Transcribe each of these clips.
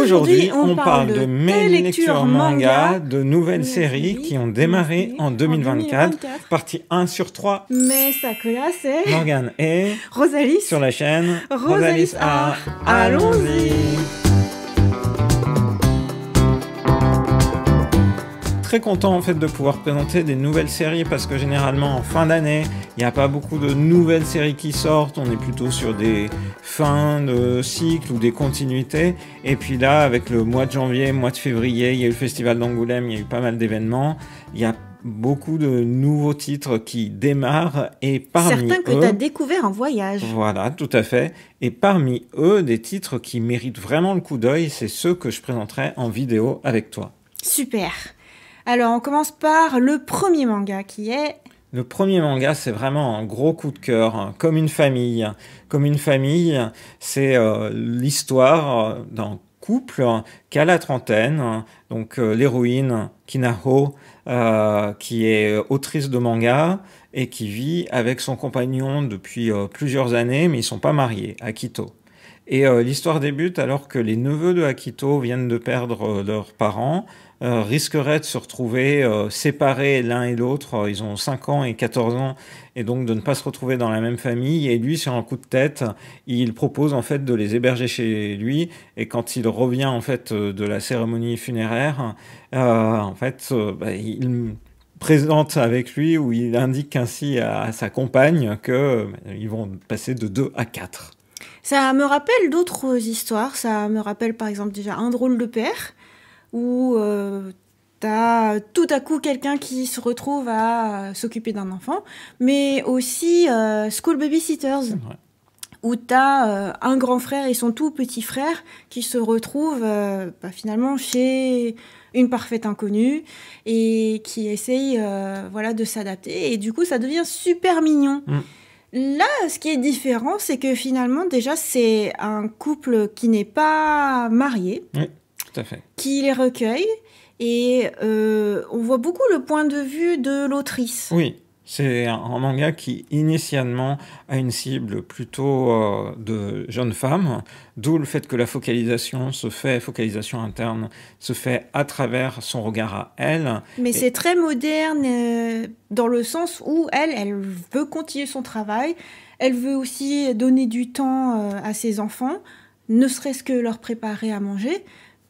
Aujourd'hui, on, parle de mes lectures manga, de nouvelles séries qui ont démarré en 2024, partie 1 sur 3. Mais ça c'est... Morgane et... Rosalie. Sur la chaîne... Rosalie. Allons-y très content en fait de pouvoir présenter des nouvelles séries parce que généralement en fin d'année, il n'y a pas beaucoup de nouvelles séries qui sortent, on est plutôt sur des fins de cycle ou des continuités. Et puis là, avec le mois de janvier, mois de février, il y a eu le festival d'Angoulême, il y a eu pas mal d'événements, il y a beaucoup de nouveaux titres qui démarrent et parmi Certains que tu as découvert en voyage. Voilà, tout à fait. Et parmi eux, des titres qui méritent vraiment le coup d'œil, c'est ceux que je présenterai en vidéo avec toi. Super. Alors, on commence par le premier manga qui est... Le premier manga, c'est vraiment un gros coup de cœur, hein, comme une famille. Comme une famille, c'est euh, l'histoire euh, d'un couple hein, a la trentaine, hein, donc euh, l'héroïne Kinaho, qui est autrice de manga et qui vit avec son compagnon depuis plusieurs années, mais ils ne sont pas mariés, à Kito. Et euh, l'histoire débute alors que les neveux de Akito viennent de perdre euh, leurs parents, euh, risqueraient de se retrouver séparés l'un et l'autre. Ils ont 5 ans et 14 ans, et donc de ne pas se retrouver dans la même famille. Et lui, sur un coup de tête, il propose en fait de les héberger chez lui. Et quand il revient en fait de la cérémonie funéraire, en fait, bah, il présente avec lui ou il indique ainsi à, sa compagne qu'ils vont passer de 2 à 4. Ça me rappelle d'autres histoires. Ça me rappelle par exemple déjà un drôle de père où tu euh, t'as tout à coup quelqu'un qui se retrouve à s'occuper d'un enfant, mais aussi euh, School Babysitters. Où t'as euh, un grand frère et son tout petit frère qui se retrouvent bah, finalement chez une parfaite inconnue et qui essaye voilà de s'adapter et du coup ça devient super mignon. Mm. Là, ce qui est différent, c'est que finalement, déjà, c'est un couple qui n'est pas marié, à qui les recueille, et euh, on voit beaucoup le point de vue de l'autrice. Oui, c'est un, manga qui initialement a une cible plutôt euh, de jeunes femmes, d'où le fait que la focalisation se fait, focalisation interne, se fait à travers son regard à elle. Mais c'est très moderne euh, dans le sens où elle, elle veut continuer son travail, elle veut aussi donner du temps euh, à ses enfants, ne serait-ce que leur préparer à manger,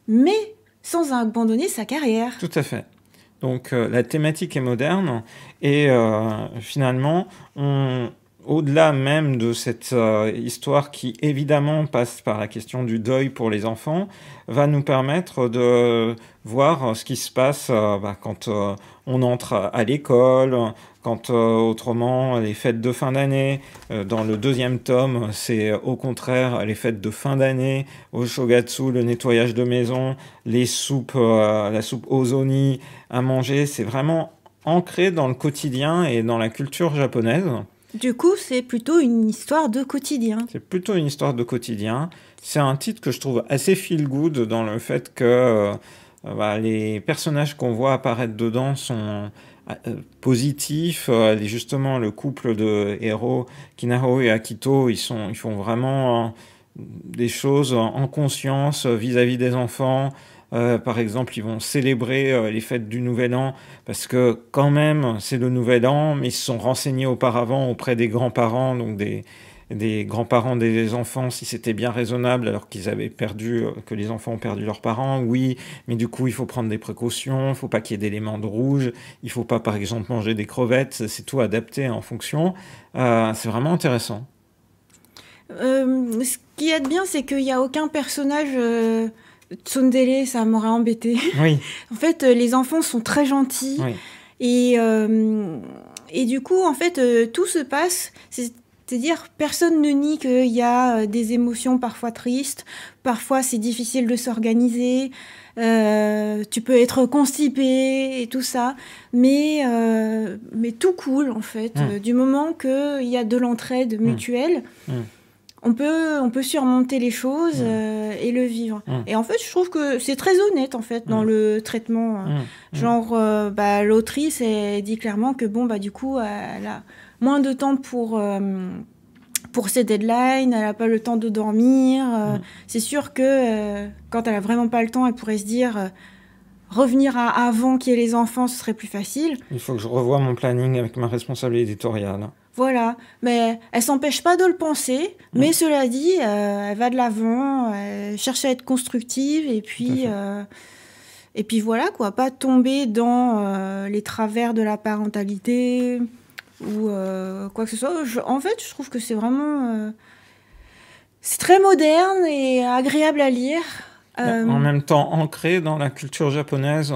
mais sans abandonner sa carrière. Tout à fait. Donc euh, la thématique est moderne et euh, finalement au-delà même de cette euh, histoire qui évidemment passe par la question du deuil pour les enfants, va nous permettre de voir ce qui se passe bah, quand on entre à l'école, quand euh, autrement, les fêtes de fin d'année, euh, dans le deuxième tome, c'est euh, au contraire les fêtes de fin d'année, au shogatsu, le nettoyage de maison, les soupes, la soupe ozoni à manger, c'est vraiment ancré dans le quotidien et dans la culture japonaise. Du coup, c'est plutôt une histoire de quotidien. C'est plutôt une histoire de quotidien. C'est un titre que je trouve assez feel good dans le fait que bah, les personnages qu'on voit apparaître dedans sont euh, euh, positif. Euh, justement, le couple de héros, Kinaho et Akito, ils, sont, ils font vraiment des choses en conscience vis-à-vis des enfants. par exemple, ils vont célébrer les fêtes du Nouvel An parce que quand même, c'est le Nouvel An, mais ils se sont renseignés auparavant auprès des grands-parents, donc des, des grands-parents des enfants si c'était bien raisonnable alors qu'ils avaient perdu, euh, que les enfants ont perdu leurs parents. Oui, mais du coup, il faut prendre des précautions, il ne faut pas qu'il y ait d'éléments de rouge, il ne faut pas, par exemple, manger des crevettes, c'est tout adapté en fonction. Euh, c'est vraiment intéressant. Euh, ce qui est bien, c'est qu'il n'y a aucun personnage. Tsundere, ça m'aurait embêté. en fait, les enfants sont très gentils. Et, du coup, en fait, tout se passe cest dire personne ne nie qu'il y a euh, des émotions parfois tristes, parfois c'est difficile de s'organiser, euh, tu peux être constipé et tout ça, mais, euh, mais tout coule en fait, mmh. du moment qu'il y a de l'entraide mmh. mutuelle. Mmh on peut, surmonter les choses mm. euh, et le vivre. Mm. Et en fait, je trouve que c'est très honnête, en fait, dans mm. le traitement. Hein. Genre, euh, bah, l'autrice, dit clairement que, bon, bah, du coup, elle a moins de temps pour, euh, pour ses deadlines, elle n'a pas le temps de dormir. C'est sûr que quand elle n'a vraiment pas le temps, elle pourrait se dire revenir à avant qu'il y ait les enfants, ce serait plus facile. Il faut que je revoie mon planning avec ma responsable éditoriale. Voilà, mais elle s'empêche pas de le penser, mais cela dit, euh, elle va de l'avant, elle cherche à être constructive, et puis, euh, et puis voilà, quoi, pas tomber dans euh, les travers de la parentalité ou quoi que ce soit. en fait, je trouve que c'est vraiment... c'est très moderne et agréable à lire. En euh, même temps ancré dans la culture japonaise,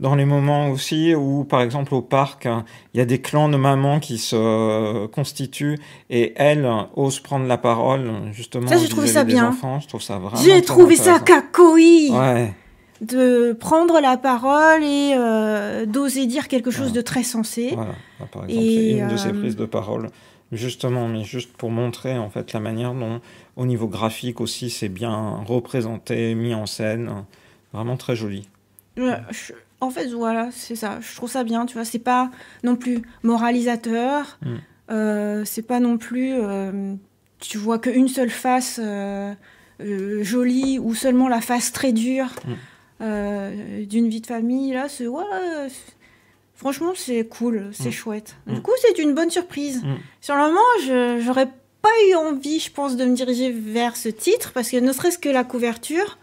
dans les moments aussi où, par exemple, au parc, il y a des clans de mamans qui se constituent et elles osent prendre la parole, justement. Ça, j'ai trouvé ça bien. Enfants, je trouve ça J'ai trouvé ça kakoi. Ouais. De prendre la parole et euh, d'oser dire quelque chose de très sensé. Voilà, par exemple, et une de ces euh, prises de parole, justement, mais juste pour montrer en fait la manière dont au niveau graphique aussi, c'est bien représenté, mis en scène. Vraiment très joli. En fait, voilà, c'est ça. Je trouve ça bien, tu vois. C'est pas non plus moralisateur. Hmm. Euh, c'est pas non plus. Euh, tu vois qu'une seule face euh, jolie ou seulement la face très dure hmm. d'une vie de famille. Là, c'est. Ouais, franchement, c'est cool, c'est hmm. chouette. Du coup, c'est une bonne surprise. Sur le moment, j'aurais pas eu envie, je pense, de me diriger vers ce titre, parce que ne serait-ce que la couverture,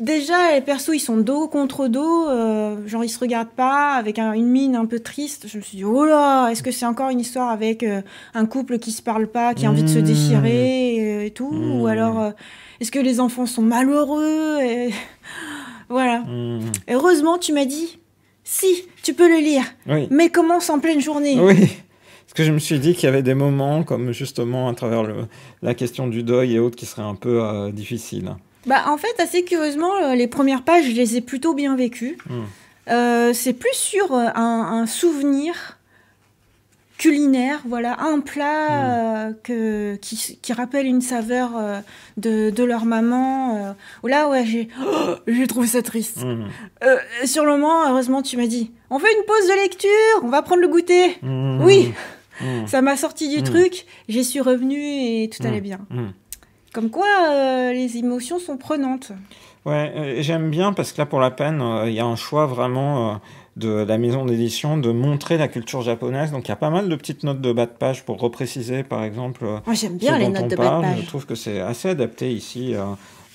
déjà, les persos, ils sont dos contre dos, euh, genre ils se regardent pas, avec une mine un peu triste. Je me suis dit, oh là, est-ce que c'est encore une histoire avec euh, un couple qui se parle pas, qui a envie de se mmh. déchirer euh, et, tout mmh. Ou alors, est-ce que les enfants sont malheureux et... Voilà. Mmh. Heureusement, tu m'as dit, si, tu peux le lire, mais commence en pleine journée. Parce que je me suis dit qu'il y avait des moments, comme justement à travers le, la question du deuil et autres, qui seraient un peu difficile. Euh, difficiles. Bah, en fait, assez curieusement, euh, les premières pages, je les ai plutôt bien vécues. Hmm. Euh, c'est plus sur un, souvenir culinaire, voilà, un plat hmm. que, qui, rappelle une saveur de, leur maman. là, ouais, oh, j'ai trouvé ça triste. Hmm. sur le moment, heureusement, tu m'as dit, on fait une pause de lecture, on va prendre le goûter. Oui. Mm. Ça m'a sorti du mm. truc, j'y suis revenue et tout mm. allait bien. Comme quoi, euh, les émotions sont prenantes. Ouais, euh, j'aime bien parce que là, pour la peine, euh, il y a un choix vraiment de la maison d'édition de montrer la culture japonaise. Donc il y a pas mal de petites notes de bas de page pour repréciser, par exemple. Moi, j'aime bien les notes de bas de page. Je trouve que c'est assez adapté ici.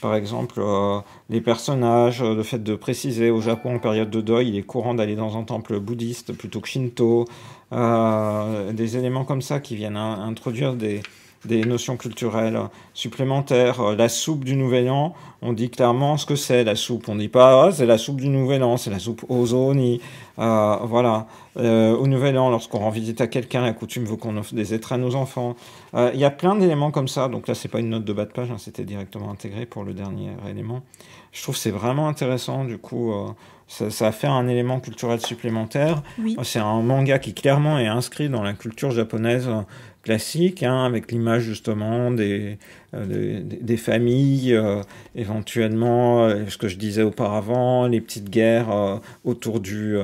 Par exemple, euh, les personnages, euh, le fait de préciser au Japon en période de deuil, il est courant d'aller dans un temple bouddhiste plutôt que shinto, euh, des éléments comme ça qui viennent introduire des, notions culturelles supplémentaires. La soupe du Nouvel An, on dit clairement ce que c'est la soupe. On ne dit pas ah, c'est la soupe du Nouvel An, c'est la soupe ozoni. Euh, voilà. Euh, au Nouvel An, lorsqu'on rend visite à quelqu'un, la coutume veut qu'on offre des êtres à nos enfants. Euh, il y a plein d'éléments comme ça. Donc là, c'est pas une note de bas de page, hein, c'était directement intégré pour le dernier élément. Je trouve c'est vraiment intéressant. Du coup, ça, a fait un élément culturel supplémentaire. C'est un manga qui clairement est inscrit dans la culture japonaise classique, hein, avec l'image justement des, des, familles, éventuellement, ce que je disais auparavant, les petites guerres autour du,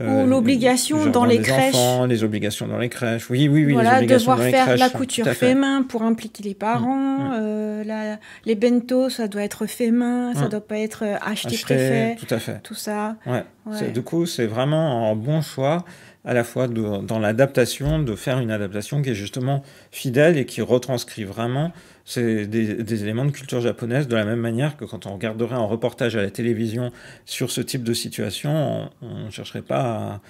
euh, Ou l'obligation dans les crèches. Enfants, les obligations dans les crèches. Oui, oui, oui. les devoir faire la couture fait main pour impliquer les parents. Mm, mm. Euh, la, les bento ça doit être fait main, ça ça mm. doit pas être euh, acheté, acheté préfet. Tout à fait. Tout ça. Du coup, c'est vraiment un bon choix à la fois dans l'adaptation, de faire une adaptation qui est justement fidèle et qui retranscrit vraiment ces, des, éléments de culture japonaise, de la même manière que quand on regarderait un reportage à la télévision sur ce type de situation, on ne chercherait pas à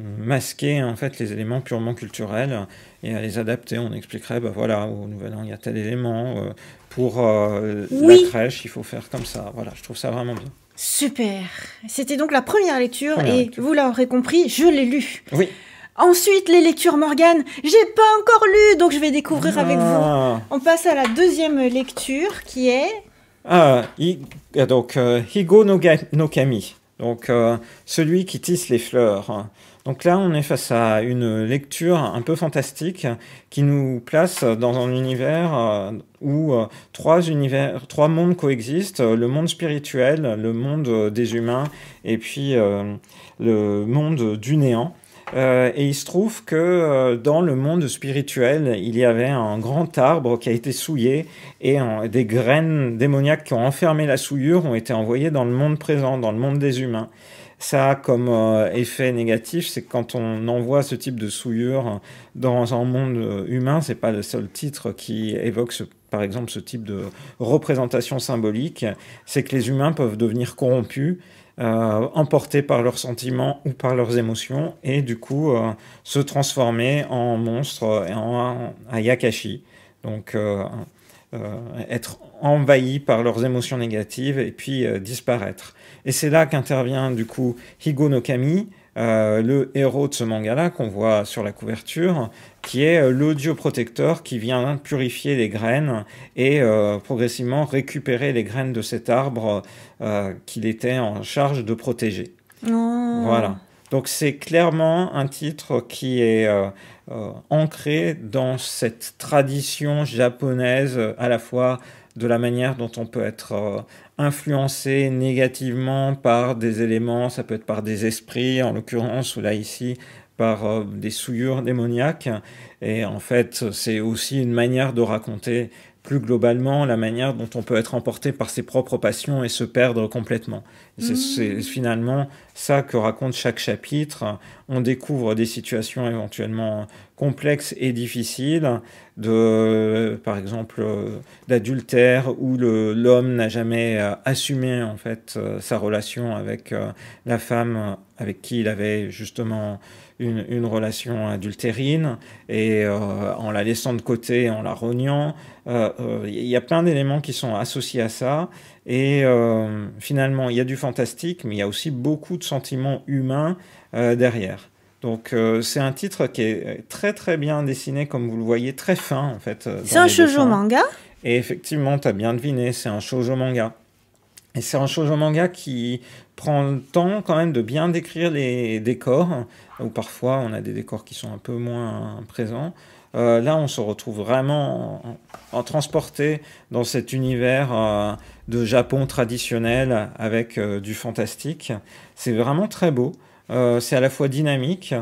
masquer en fait les éléments purement culturels et à les adapter. On expliquerait, ben voilà, au Nouvel An, il y a tel élément, euh, pour euh, la crèche, il faut faire comme ça. Voilà, je trouve ça vraiment bien. Super. C'était donc la première lecture et vous l'aurez compris, je l'ai lu. Oui. Ensuite, les lectures Morgane, j'ai pas encore lu, donc je vais découvrir avec vous. Ah. On passe à la deuxième lecture qui est... Ah, euh, donc euh, Higo no, Kami, donc euh, celui qui tisse les fleurs. Donc là, on est face à une lecture un peu fantastique qui nous place dans un univers euh, où euh, trois, univers, trois mondes coexistent, euh, le monde spirituel, le monde des humains et puis le monde du néant. et il se trouve que dans le monde spirituel, il y avait un grand arbre qui a été souillé et des graines démoniaques qui ont enfermé la souillure ont été envoyées dans le monde présent, dans le monde des humains ça comme euh, effet négatif, c'est que quand on envoie ce type de souillure dans un monde euh, humain, c'est pas le seul titre qui évoque par exemple ce type de représentation symbolique, c'est que les humains peuvent devenir corrompus, euh, emportés par leurs sentiments ou par leurs émotions, et du coup se transformer en monstre et en, Yakashi. Donc euh, être envahis par leurs émotions négatives et puis euh, disparaître. Et c'est là qu'intervient du coup Higo no Kami, euh, le héros de ce manga-là qu'on voit sur la couverture, qui est le dieu protecteur qui vient purifier les graines et progressivement récupérer les graines de cet arbre qu'il était en charge de protéger. Oh. Voilà. Donc c'est clairement un titre qui est euh, ancré dans cette tradition japonaise euh, à la fois de la manière dont on peut être euh, influencé négativement par des éléments, ça peut être par des esprits en l'occurrence, ou là ici par des souillures démoniaques. Et en fait, c'est aussi une manière de raconter plus globalement la manière dont on peut être emporté par ses propres passions et se perdre complètement. Mmh. C'est finalement ça que raconte chaque chapitre. On découvre des situations éventuellement complexes et difficiles, de, par exemple euh, d'adultère où l'homme n'a jamais euh, assumé en fait euh, sa relation avec la femme avec qui il avait justement une, relation adultérine et euh, en la laissant de côté, en la rognant. Euh, euh, il y a plein d'éléments qui sont associés à ça. Et finalement, il y a du fantastique, mais il y a aussi beaucoup de sentiments humains derrière. Donc c'est un titre qui est très très bien dessiné, comme vous le voyez, très fin en fait. C'est un shoujo manga Et effectivement, tu as bien deviné, c'est un shoujo manga. Et c'est un shoujo manga qui prend le temps quand même de bien décrire les décors, où parfois on a des décors qui sont un peu moins présents. Euh, là, on se retrouve vraiment en, transporté dans cet univers euh, de Japon traditionnel avec euh, du fantastique. C'est vraiment très beau, c'est à la fois dynamique,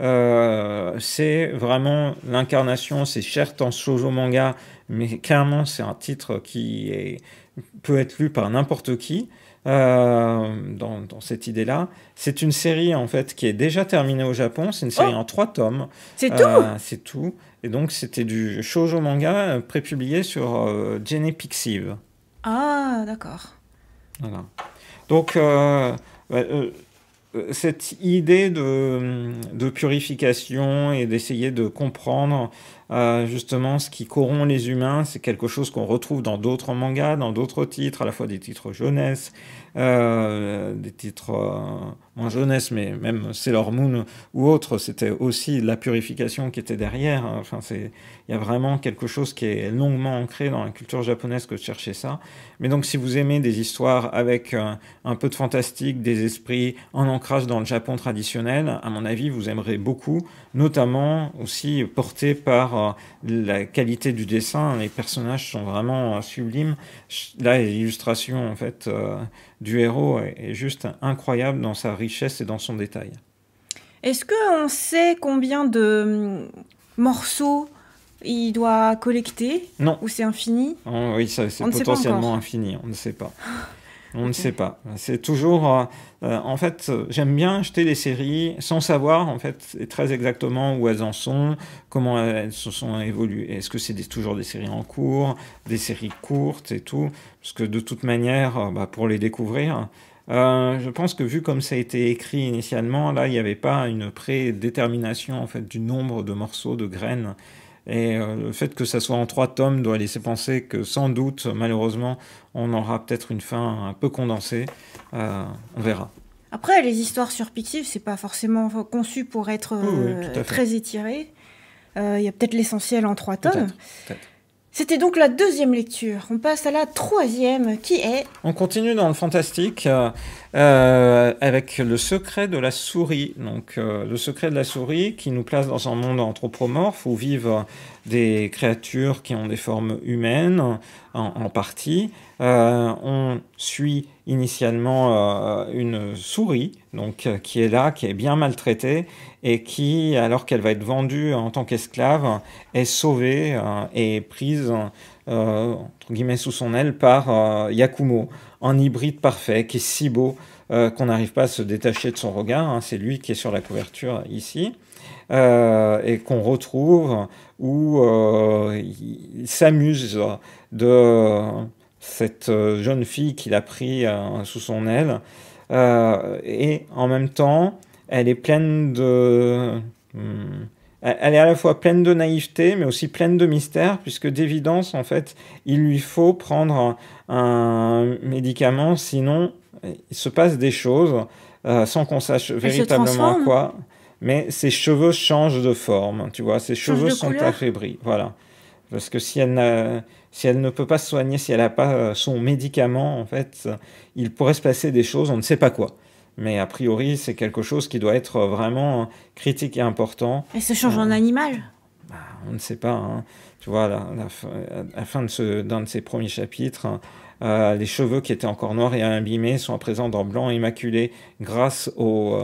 c'est vraiment l'incarnation, c'est cher en shoujo manga, mais clairement c'est un titre qui peut être lu par n'importe qui. Euh, dans, cette idée-là. C'est une série en fait qui est déjà terminée au Japon. C'est une série oh en trois tomes. C'est euh, tout. c'est tout. Et donc c'était du shoujo manga euh, prépublié sur euh, Jenny Ah d'accord. Voilà. Donc bah, cette idée de, de purification et d'essayer de comprendre euh, justement, ce qui corrompt les humains, c'est quelque chose qu'on retrouve dans d'autres mangas, dans d'autres titres, à la fois des titres jeunesse, euh, des titres euh, moins jeunesse, mais même Sailor Moon ou autre c'était aussi la purification qui était derrière. Enfin, c'est il y a vraiment quelque chose qui est longuement ancré dans la culture japonaise que de chercher ça. Mais donc, si vous aimez des histoires avec un peu de fantastique, des esprits en ancrage dans le Japon traditionnel, à mon avis, vous aimerez beaucoup, notamment aussi porté par euh, la qualité du dessin. Les personnages sont vraiment euh, sublimes. Là, l'illustration en fait euh, du héros est juste incroyable dans sa richesse et dans son détail. Est-ce qu'on sait combien de hum, morceaux il doit collecter Non. Ou c'est infini oh, Oui, c'est potentiellement infini, on ne sait pas. On ne sait pas. C'est toujours. Euh, euh, en fait, euh, j'aime bien acheter des séries sans savoir en fait très exactement où elles en sont, comment elles se sont évoluées. Est-ce que c'est toujours des séries en cours, des séries courtes et tout Parce que de toute manière, bah, pour les découvrir, je pense que vu comme ça a été écrit initialement, là, il n'y avait pas une prédétermination en fait du nombre de morceaux de graines et euh, le fait que ça soit en trois tomes doit laisser penser que sans doute, malheureusement, on aura peut-être une fin un peu condensée. Euh, on verra. Après, les histoires sur Pixiv, c'est pas forcément conçu pour être euh, très étiré. Il y a peut-être l'essentiel en trois tomes. peut -être. C'était donc la deuxième lecture. On passe à la troisième, qui est... On continue dans le fantastique euh, euh, avec le secret de la souris. Donc euh, le secret de la souris qui nous place dans un monde anthropomorphe où vivent des créatures qui ont des formes humaines en, partie. Euh, on suit initialement euh, une souris donc euh, qui est là, qui est bien maltraitée et qui, alors qu'elle va être vendue en tant qu'esclave, est sauvée et prise entre guillemets sous son aile par Yakumo, un hybride parfait qui est si beau euh, qu'on n'arrive pas à se détacher de son regard. Hein. c'est lui qui est sur la couverture ici. Euh, et qu'on retrouve où euh, il s'amuse de cette jeune fille qu'il a pris sous son aile. et en même temps, elle est pleine de... Hmm, elle est à la fois pleine de naïveté, mais aussi pleine de mystère, puisque d'évidence, en fait, il lui faut prendre un médicament, sinon il se passe des choses euh, sans qu'on sache véritablement quoi. Mais ses cheveux changent de forme, tu vois, ses cheveux sont couleur. voilà. Parce que si elle, si elle ne peut pas se soigner, si elle n'a pas euh, son médicament, en fait, il pourrait se passer des choses, on ne sait pas quoi. Mais a priori, c'est quelque chose qui doit être vraiment critique et important. Elle se change en euh, animal bah, On ne sait pas. Hein. Tu vois, à la, fin de, d'un de ses premiers chapitres, euh, les cheveux qui étaient encore noirs et abîmés sont à présent dans blanc immaculé grâce euh,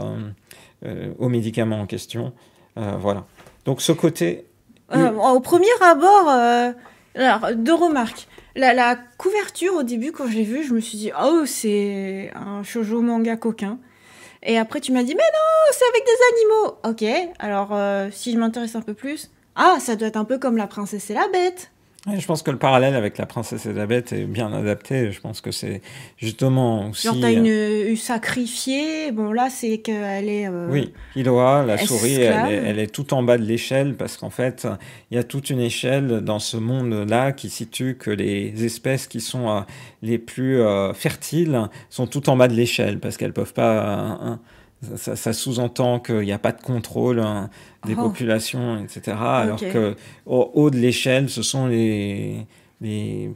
euh, aux, médicaments en question. voilà. Donc ce côté... au premier abord, deux remarques. La, couverture au début, quand je l'ai vue, je me suis dit, oh, c'est un shoujo manga coquin. Et après, tu m'as dit, mais non, c'est avec des animaux. Ok, alors si je m'intéresse un peu plus, ah, ça doit être un peu comme La Princesse et la Bête je pense que le parallèle avec la princesse Elisabeth est bien adapté. Je pense que c'est justement aussi. Quand t'as euh, une, euh, une, sacrifiée, bon là c'est qu'elle est. Euh... Oui, doit la souris, elle est, tout en bas de l'échelle parce qu'en fait il y a toute une échelle dans ce monde-là qui situe que les espèces qui sont euh, les plus fertiles sont tout en bas de l'échelle parce qu'elles peuvent pas ça, sous-entend qu'il n'y a pas de contrôle hein, des oh. populations, etc. Alors que au haut de l'échelle, ce sont les, les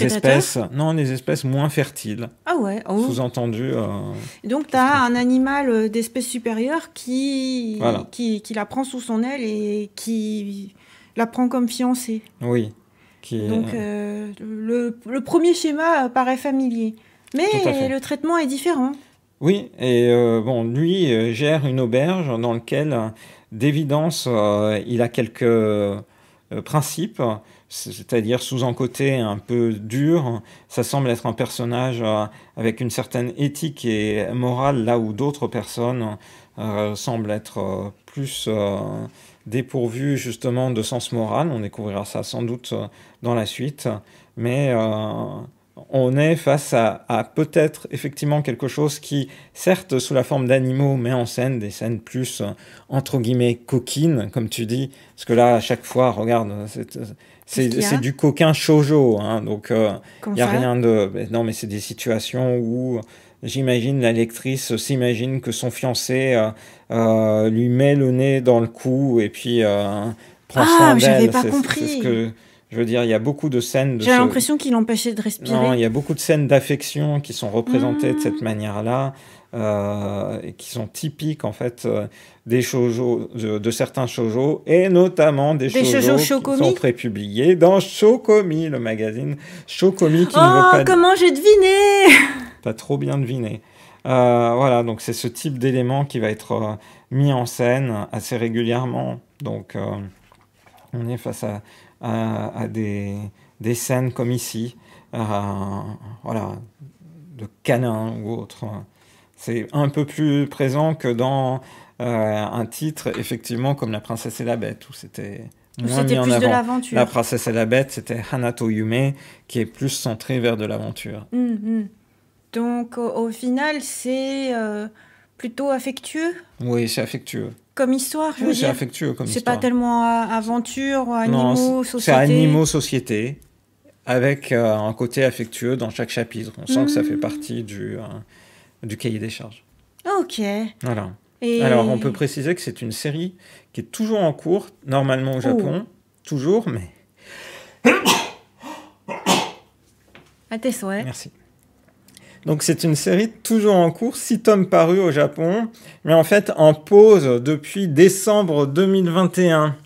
espèces, non, les espèces moins fertiles. Ah ouais. Oh. Sous-entendu. Euh, Donc tu as un animal euh, d'espèce supérieure qui, qui, la prend sous son aile et qui la prend comme fiancée. Oui. Donc euh, le, premier schéma paraît familier. Mais le traitement est différent. Oui, et euh, bon, lui euh, gère une auberge dans laquelle, euh, d'évidence, il a quelques principes, c'est-à-dire sous un côté un peu dur. Ça semble être un personnage avec une certaine éthique et morale, là où d'autres personnes semblent être plus dépourvues, justement de sens moral. On découvrira ça sans doute dans la suite. Mais on est face à, peut-être effectivement quelque chose qui, certes sous la forme d'animaux, met en scène des scènes plus, euh, entre guillemets, coquines, comme tu dis, parce que là, à chaque fois, regarde, c'est euh, du coquin shoujo, hein, donc il euh, y n'y a rien de... Ben, non, mais c'est des situations où... J'imagine la lectrice s'imagine que son fiancé lui met le nez dans le cou et puis prend ah, soin Ah, j'avais pas compris. Je veux dire, il y a beaucoup de scènes. J'ai l'impression qu'il empêchait de respirer. Non, il y a beaucoup de scènes d'affection qui sont représentées de ah. cette manière-là, euh, et qui sont typiques en fait euh, des de, certains shoujo, et notamment des, des shoujo, qui sont prépubliés dans Shokomi, le magazine Shokomi qui oh, ne comment j'ai deviné T'as trop bien deviné. Euh, voilà, donc c'est ce type d'élément qui va être mis en scène assez régulièrement. Donc on est face à à, des, des, scènes comme ici, euh, voilà, de canin ou autre. C'est un peu plus présent que dans euh, un titre, effectivement, comme La Princesse et la Bête, où c'était c'était plus de l'aventure. La princesse et la bête, c'était Hanato Yume, qui est plus centré vers de l'aventure. Mm-hmm. Donc, au, final, c'est euh, plutôt affectueux Oui, c'est affectueux comme histoire. Oui, c'est affectueux comme C'est pas tellement euh, aventure, animaux, non, société. C'est animaux, société, avec euh, un côté affectueux dans chaque chapitre. On sent que ça fait hmm. partie du, euh, du cahier des charges. Ok. Voilà. Et... Alors, on peut préciser que c'est une série qui est toujours en cours, normalement au Japon, toujours, mais. à tes souhaits. Merci. Donc c'est une série toujours en cours, six tomes parus au Japon, mais en fait en pause depuis décembre 2021.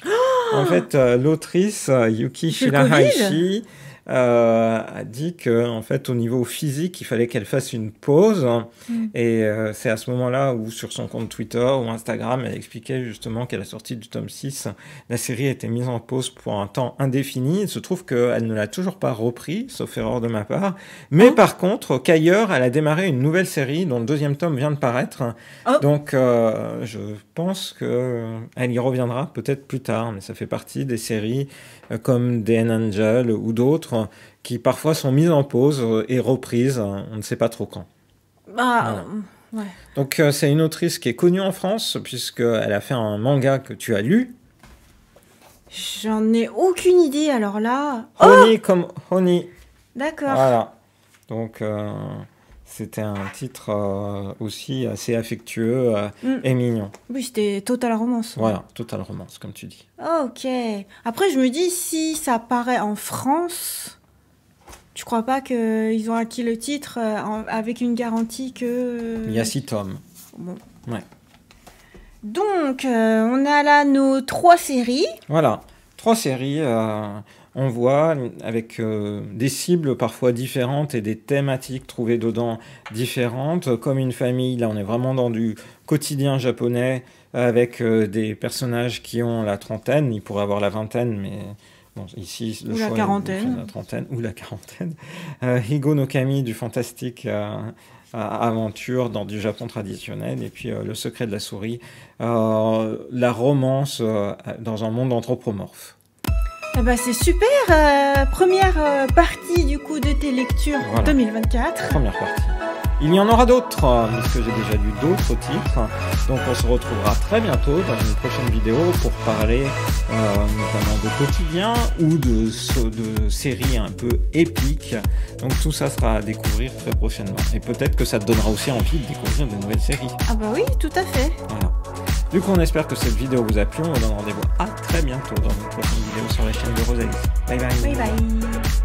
en fait, euh, l'autrice euh, Yuki Shirahaishi euh, a dit que en fait au niveau physique il fallait qu'elle fasse une pause mm. et euh, c'est à ce moment-là où sur son compte Twitter ou Instagram elle expliquait justement qu'à la sortie du tome 6 la série était mise en pause pour un temps indéfini il se trouve qu'elle ne l'a toujours pas repris sauf erreur de ma part mais oh. par contre qu'ailleurs elle a démarré une nouvelle série dont le deuxième tome vient de paraître oh. donc euh, je pense qu'elle euh, y reviendra peut-être plus tard, mais ça fait partie des séries euh, comme DN Angel ou d'autres qui parfois sont mises en pause euh, et reprises, hein, on ne sait pas trop quand. Ah, ouais. Donc c'est une autrice qui est connue en France, puisqu'elle a fait un manga que tu as lu, J'en ai aucune idée, alors là. Honey oh comme Honey. D'accord. Voilà. Donc, c'était un titre euh, aussi assez affectueux euh, mm. et mignon. Oui, c'était Total Romance. Voilà, Total Romance, comme tu dis. Ok. Après, je me dis, si ça paraît en France, tu crois pas qu'ils ont acquis le titre euh, avec une garantie que. Il y a six tomes. Bon. Ouais. Donc, on a là nos trois séries. Voilà, trois séries on voit avec euh, des cibles parfois différentes et des thématiques trouvées dedans différentes, comme une famille, là on est vraiment dans du quotidien japonais avec euh, des personnages qui ont la trentaine, ils pourraient avoir la vingtaine, mais ici le la quarantaine. la trentaine ou la quarantaine. Euh, Higo no Kami du fantastique aventure dans du Japon traditionnel, et puis le secret de la souris, la romance dans un monde anthropomorphe. Eh ben c'est super euh, Première euh, partie du coup de tes lectures 2024. Première partie. Il y en aura d'autres, hein, puisque j'ai déjà lu d'autres titres. Donc on se retrouvera très bientôt dans une prochaine vidéo pour parler euh, notamment de quotidien ou de, de séries un peu épiques. Donc tout ça sera à découvrir très prochainement. Et peut-être que ça te donnera aussi envie de découvrir de nouvelles séries. Ah bah oui, tout à fait. Voilà. Du coup, on espère que cette vidéo vous a plu. On vous donne rendez-vous à très bientôt dans une prochaine vidéo sur la chaîne de Rosalie. bye. bye, bye.